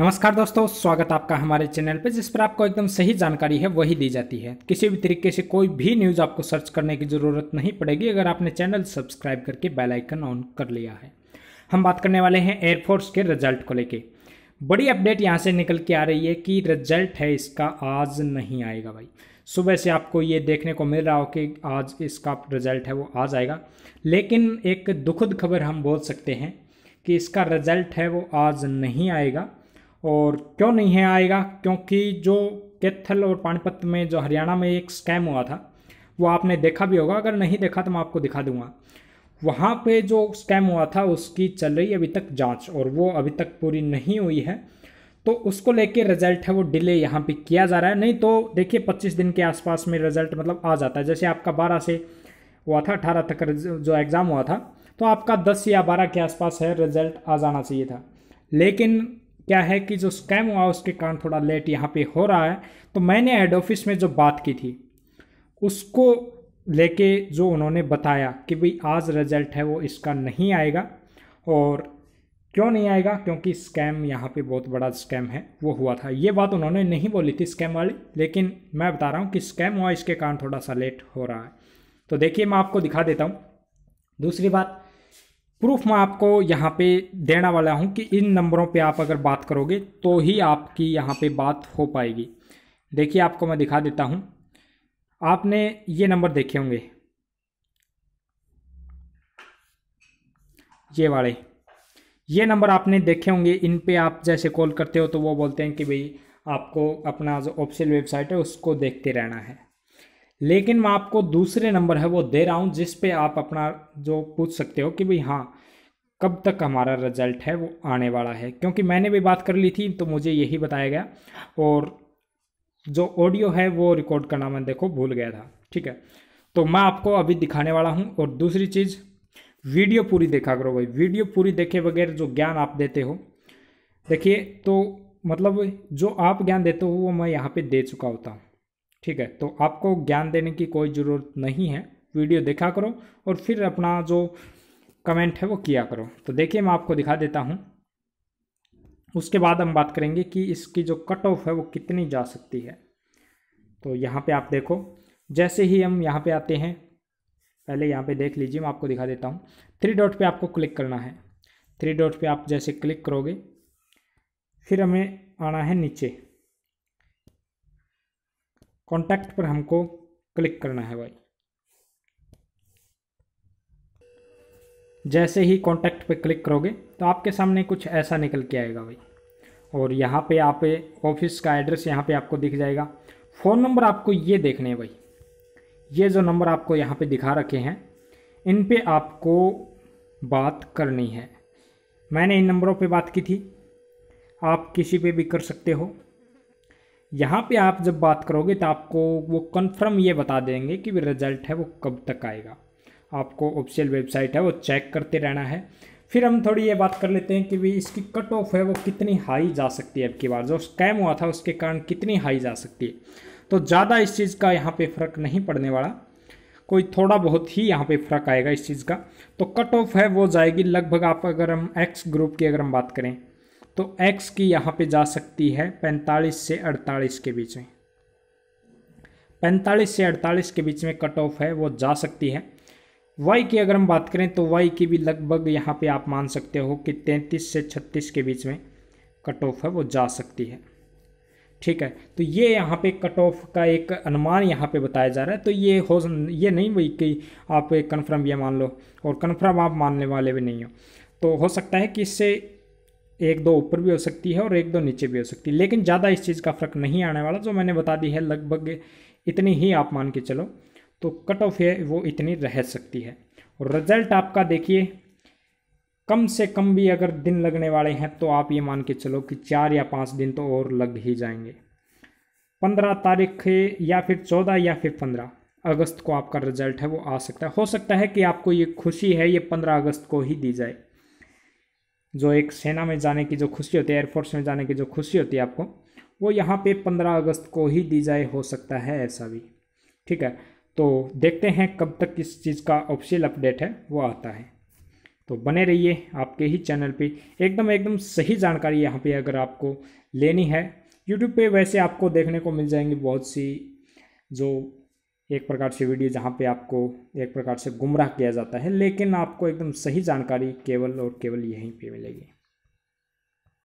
नमस्कार दोस्तों स्वागत आपका हमारे चैनल पर जिस पर आपको एकदम सही जानकारी है वही दी जाती है किसी भी तरीके से कोई भी न्यूज़ आपको सर्च करने की ज़रूरत नहीं पड़ेगी अगर आपने चैनल सब्सक्राइब करके बेल आइकन ऑन कर लिया है हम बात करने वाले हैं एयरफोर्स के रिजल्ट को लेके बड़ी अपडेट यहाँ से निकल के आ रही है कि रिजल्ट है इसका आज नहीं आएगा भाई सुबह से आपको ये देखने को मिल रहा हो कि आज इसका रिजल्ट है वो आज आएगा लेकिन एक दुखद खबर हम बोल सकते हैं कि इसका रिजल्ट है वो आज नहीं आएगा और क्यों नहीं है आएगा क्योंकि जो कैथल और पानीपत में जो हरियाणा में एक स्कैम हुआ था वो आपने देखा भी होगा अगर नहीं देखा तो मैं आपको दिखा दूंगा वहाँ पे जो स्कैम हुआ था उसकी चल रही अभी तक जांच और वो अभी तक पूरी नहीं हुई है तो उसको लेके रिजल्ट है वो डिले यहाँ पे किया जा रहा है नहीं तो देखिए 25 दिन के आसपास में रिजल्ट मतलब आ जाता है जैसे आपका 12 से हुआ था अठारह तक जो एग्ज़ाम हुआ था तो आपका दस या बारह के आसपास है रिजल्ट आ जाना चाहिए था लेकिन क्या है कि जो स्कैम हुआ उसके कारण थोड़ा लेट यहाँ पे हो रहा है तो मैंने हेड ऑफिस में जो बात की थी उसको लेके जो उन्होंने बताया कि भाई आज रिजल्ट है वो इसका नहीं आएगा और क्यों नहीं आएगा क्योंकि स्कैम यहाँ पे बहुत बड़ा स्कैम है वो हुआ था ये बात उन्होंने नहीं बोली थी स्कैम वाली लेकिन मैं बता रहा हूँ कि स्कैम हुआ इसके कारण थोड़ा सा लेट हो रहा है तो देखिए मैं आपको दिखा देता हूँ दूसरी बात प्रूफ मैं आपको यहाँ पे देने वाला हूँ कि इन नंबरों पे आप अगर बात करोगे तो ही आपकी यहाँ पे बात हो पाएगी देखिए आपको मैं दिखा देता हूँ आपने ये नंबर देखे होंगे ये वाले ये नंबर आपने देखे होंगे इन पे आप जैसे कॉल करते हो तो वो बोलते हैं कि भाई आपको अपना जो ऑफिशियल वेबसाइट है उसको देखते रहना है लेकिन मैं आपको दूसरे नंबर है वो दे रहा हूँ जिस पे आप अपना जो पूछ सकते हो कि भाई हाँ कब तक हमारा रिजल्ट है वो आने वाला है क्योंकि मैंने भी बात कर ली थी तो मुझे यही बताया गया और जो ऑडियो है वो रिकॉर्ड करना मैं देखो भूल गया था ठीक है तो मैं आपको अभी दिखाने वाला हूँ और दूसरी चीज़ वीडियो पूरी देखा करो भाई वीडियो पूरी देखे बगैर जो ज्ञान आप देते हो देखिए तो मतलब जो आप ज्ञान देते हो वो मैं यहाँ पे दे चुका होता हूँ ठीक है तो आपको ज्ञान देने की कोई ज़रूरत नहीं है वीडियो देखा करो और फिर अपना जो कमेंट है वो किया करो तो देखिए मैं आपको दिखा देता हूँ उसके बाद हम बात करेंगे कि इसकी जो कट ऑफ है वो कितनी जा सकती है तो यहाँ पे आप देखो जैसे ही हम यहाँ पे आते हैं पहले यहाँ पे देख लीजिए मैं आपको दिखा देता हूँ थ्री डॉट पे आपको क्लिक करना है थ्री डॉट पे आप जैसे क्लिक करोगे फिर हमें आना है नीचे कॉन्टैक्ट पर हमको क्लिक करना है भाई जैसे ही कॉन्टैक्ट पर क्लिक करोगे तो आपके सामने कुछ ऐसा निकल के आएगा भाई और यहाँ पे आप ऑफिस का एड्रेस यहाँ पे आपको दिख जाएगा फ़ोन नंबर आपको ये देखने हैं भाई ये जो नंबर आपको यहाँ पे दिखा रखे हैं इन पे आपको बात करनी है मैंने इन नंबरों पे बात की थी आप किसी पे भी कर सकते हो यहाँ पे आप जब बात करोगे तो आपको वो कंफर्म ये बता देंगे कि रिजल्ट है वो कब तक आएगा आपको ऑफिशियल वेबसाइट है वो चेक करते रहना है फिर हम थोड़ी ये बात कर लेते हैं कि भी इसकी कट ऑफ है वो कितनी हाई जा सकती है अब की बार जो स्कैम हुआ था उसके कारण कितनी हाई जा सकती है तो ज़्यादा इस चीज़ का यहाँ पे फ़र्क नहीं पड़ने वाला कोई थोड़ा बहुत ही यहाँ पे फ़र्क आएगा इस चीज़ का तो कट ऑफ है वो जाएगी लगभग आप अगर हम एक्स ग्रुप की अगर हम बात करें तो एक्स की यहाँ पे जा सकती है पैंतालीस से अड़तालीस के बीच में पैंतालीस से अड़तालीस के बीच में कट ऑफ है वो जा सकती है वाई की अगर हम बात करें तो वाई की भी लगभग यहाँ पे आप मान सकते हो कि तैंतीस से छत्तीस के बीच में कट ऑफ है वो जा सकती है ठीक है तो ये यहाँ पे कट ऑफ का एक अनुमान यहाँ पे बताया जा रहा है तो ये हो ये नहीं वही कि आप कन्फर्म ये मान लो और कन्फर्म आप मानने वाले भी नहीं हो तो हो सकता है कि इससे एक दो ऊपर भी हो सकती है और एक दो नीचे भी हो सकती है लेकिन ज़्यादा इस चीज़ का फ़र्क नहीं आने वाला जो मैंने बता दी है लगभग इतनी ही आप मान के चलो तो कट ऑफ है वो इतनी रह सकती है और रिजल्ट आपका देखिए कम से कम भी अगर दिन लगने वाले हैं तो आप ये मान के चलो कि चार या पाँच दिन तो और लग ही जाएंगे पंद्रह तारीख या फिर चौदह या फिर पंद्रह अगस्त को आपका रिजल्ट है वो आ सकता है हो सकता है कि आपको ये खुशी है ये पंद्रह अगस्त को ही दी जाए जो एक सेना में जाने की जो खुशी होती है एयरफोर्स में जाने की जो खुशी होती है आपको वो यहाँ पे पंद्रह अगस्त को ही दी जाए हो सकता है ऐसा भी ठीक है तो देखते हैं कब तक किस चीज़ का ऑफिशियल अपडेट है वो आता है तो बने रहिए आपके ही चैनल पे एकदम एकदम सही जानकारी यहाँ पे अगर आपको लेनी है यूट्यूब पे वैसे आपको देखने को मिल जाएंगी बहुत सी जो एक प्रकार से वीडियो जहाँ पे आपको एक प्रकार से गुमराह किया जाता है लेकिन आपको एकदम सही जानकारी केवल और केवल यहीं पे मिलेगी